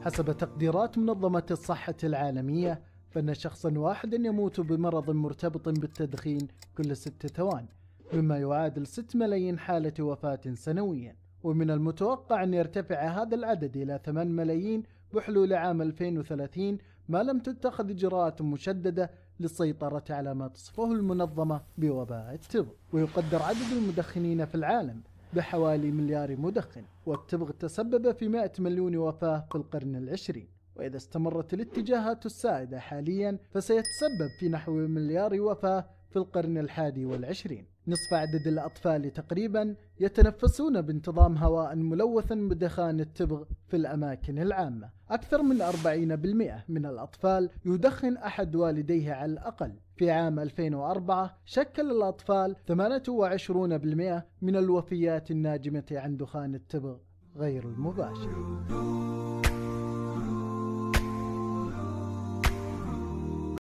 حسب تقديرات منظمة الصحة العالمية فإن شخصا واحدا يموت بمرض مرتبط بالتدخين كل ست ثوان مما يعادل 6 ملايين حالة وفاة سنويا ومن المتوقع أن يرتفع هذا العدد إلى 8 ملايين بحلول عام 2030 ما لم تتخذ إجراءات مشددة للسيطرة على ما تصفه المنظمة بوباء التب ويقدر عدد المدخنين في العالم بحوالي مليار مدخن والتبغ تسبب في 100 مليون وفاة في القرن العشرين وإذا استمرت الاتجاهات السائدة حاليا فسيتسبب في نحو مليار وفاة في القرن الحادي والعشرين نصف عدد الأطفال تقريبا يتنفسون بانتظام هواء ملوث بدخان التبغ في الأماكن العامة أكثر من 40% من الأطفال يدخن أحد والديه على الأقل في عام 2004 شكل الأطفال 28% من الوفيات الناجمة عن دخان التبغ غير المباشر